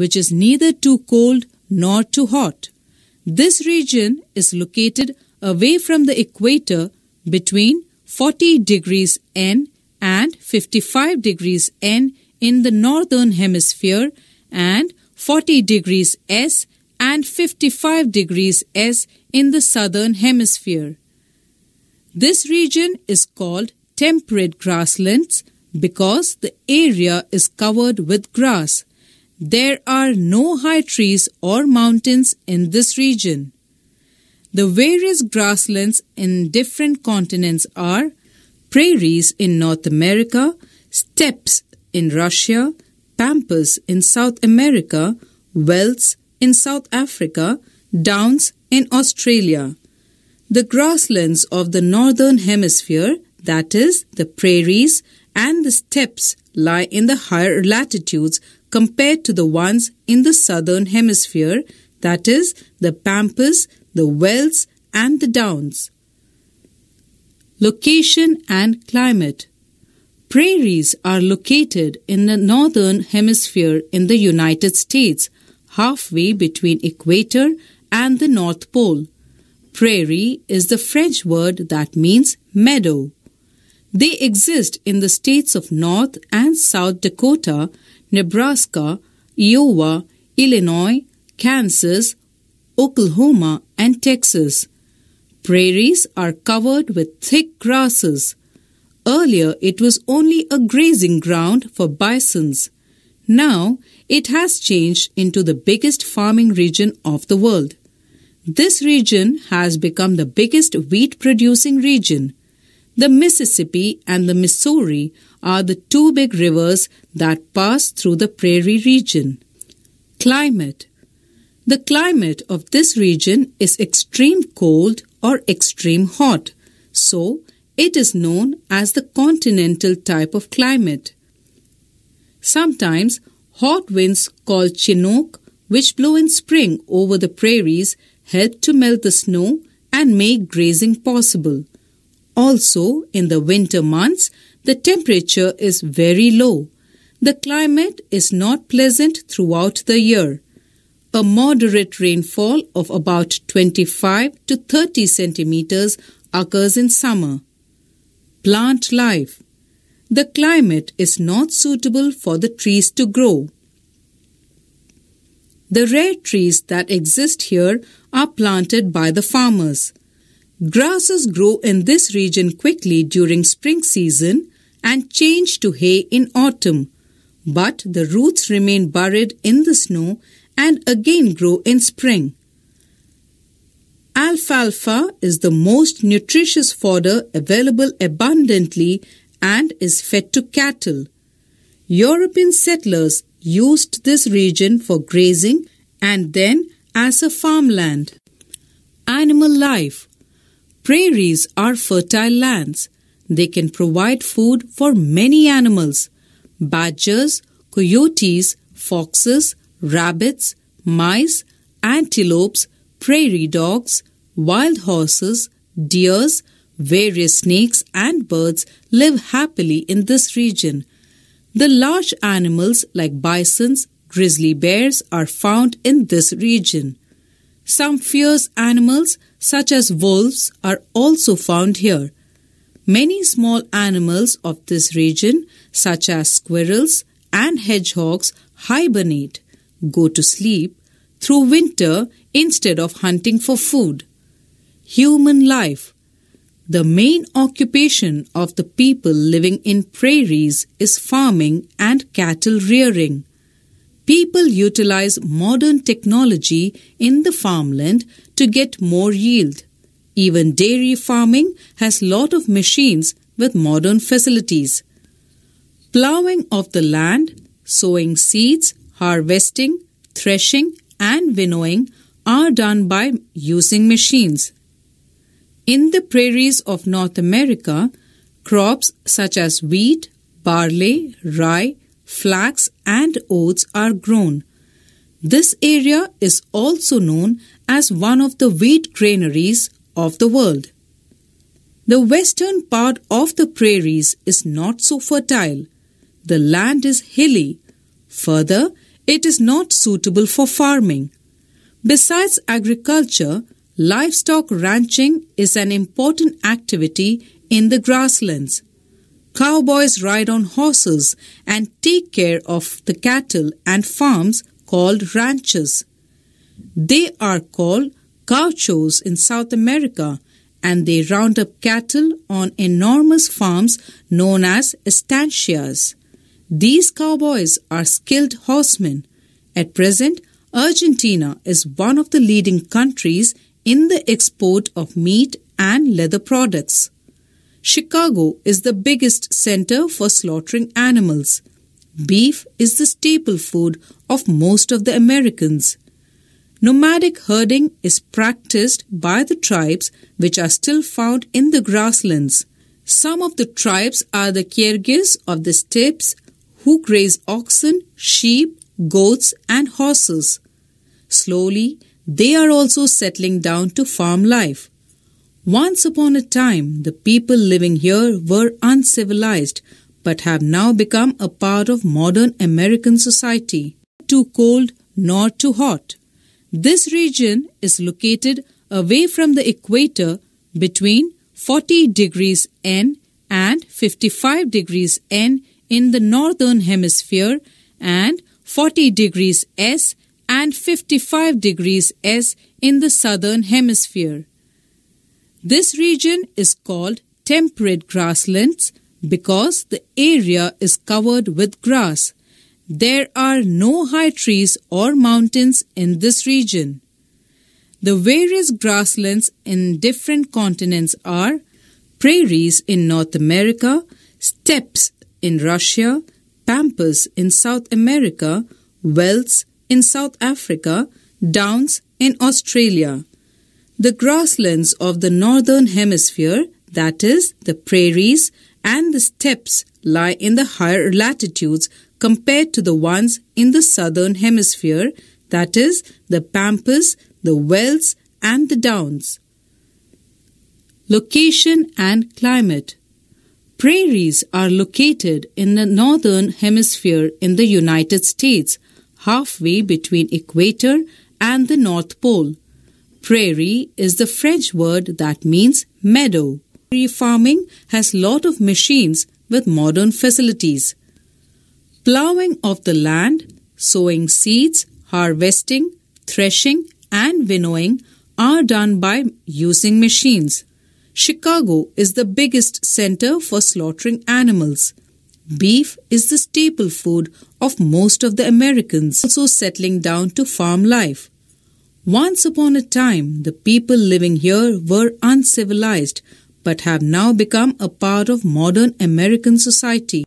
which is neither too cold nor too hot. This region is located away from the equator between 40 degrees N and 55 degrees N in the northern hemisphere and 40 degrees S and 55 degrees S in the southern hemisphere. This region is called temperate grasslands because the area is covered with grass. There are no high trees or mountains in this region. The various grasslands in different continents are prairies in North America, steppes in Russia, pampas in South America, welts in South Africa, downs in Australia. The grasslands of the northern hemisphere, that is, the prairies and the steppes, lie in the higher latitudes compared to the ones in the southern hemisphere, that is, the pampas, the wells, and the downs. Location and climate. Prairies are located in the northern hemisphere in the United States, halfway between equator and the North Pole. Prairie is the French word that means meadow. They exist in the states of North and South Dakota Nebraska, Iowa, Illinois, Kansas, Oklahoma, and Texas. Prairies are covered with thick grasses. Earlier, it was only a grazing ground for bisons. Now, it has changed into the biggest farming region of the world. This region has become the biggest wheat producing region. The Mississippi and the Missouri are the two big rivers that pass through the prairie region. Climate The climate of this region is extreme cold or extreme hot, so it is known as the continental type of climate. Sometimes hot winds called Chinook, which blow in spring over the prairies, help to melt the snow and make grazing possible. Also, in the winter months, the temperature is very low. The climate is not pleasant throughout the year. A moderate rainfall of about 25 to 30 centimeters occurs in summer. Plant life. The climate is not suitable for the trees to grow. The rare trees that exist here are planted by the farmers. Grasses grow in this region quickly during spring season and change to hay in autumn, but the roots remain buried in the snow and again grow in spring. Alfalfa is the most nutritious fodder available abundantly and is fed to cattle. European settlers used this region for grazing and then as a farmland. Animal life Prairies are fertile lands. They can provide food for many animals badgers, coyotes, foxes, rabbits, mice, antelopes, prairie dogs, wild horses, deers, various snakes and birds live happily in this region. The large animals like bisons, grizzly bears are found in this region. Some fierce animals such as wolves, are also found here. Many small animals of this region, such as squirrels and hedgehogs, hibernate, go to sleep, through winter instead of hunting for food. Human life. The main occupation of the people living in prairies is farming and cattle rearing people utilize modern technology in the farmland to get more yield. Even dairy farming has lot of machines with modern facilities. Plowing of the land, sowing seeds, harvesting, threshing and winnowing are done by using machines. In the prairies of North America, crops such as wheat, barley, rye flax and oats are grown. This area is also known as one of the wheat granaries of the world. The western part of the prairies is not so fertile. The land is hilly. Further, it is not suitable for farming. Besides agriculture, livestock ranching is an important activity in the grasslands. Cowboys ride on horses and take care of the cattle and farms called ranches. They are called gauchos in South America and they round up cattle on enormous farms known as estancias. These cowboys are skilled horsemen. At present, Argentina is one of the leading countries in the export of meat and leather products. Chicago is the biggest center for slaughtering animals. Beef is the staple food of most of the Americans. Nomadic herding is practiced by the tribes which are still found in the grasslands. Some of the tribes are the Kyrgyz of the steppes who graze oxen, sheep, goats, and horses. Slowly, they are also settling down to farm life. Once upon a time, the people living here were uncivilized but have now become a part of modern American society. Too cold nor too hot. This region is located away from the equator between 40 degrees N and 55 degrees N in the northern hemisphere and 40 degrees S and 55 degrees S in the southern hemisphere. This region is called temperate grasslands because the area is covered with grass. There are no high trees or mountains in this region. The various grasslands in different continents are prairies in North America, steppes in Russia, pampas in South America, welts in South Africa, downs in Australia the grasslands of the northern hemisphere, that is, the prairies and the steppes, lie in the higher latitudes compared to the ones in the southern hemisphere, that is, the pampas, the wells, and the downs. Location and climate Prairies are located in the northern hemisphere in the United States, halfway between equator and the North Pole. Prairie is the French word that means meadow. Prairie farming has lot of machines with modern facilities. Plowing of the land, sowing seeds, harvesting, threshing and winnowing are done by using machines. Chicago is the biggest center for slaughtering animals. Beef is the staple food of most of the Americans, also settling down to farm life. Once upon a time, the people living here were uncivilized but have now become a part of modern American society.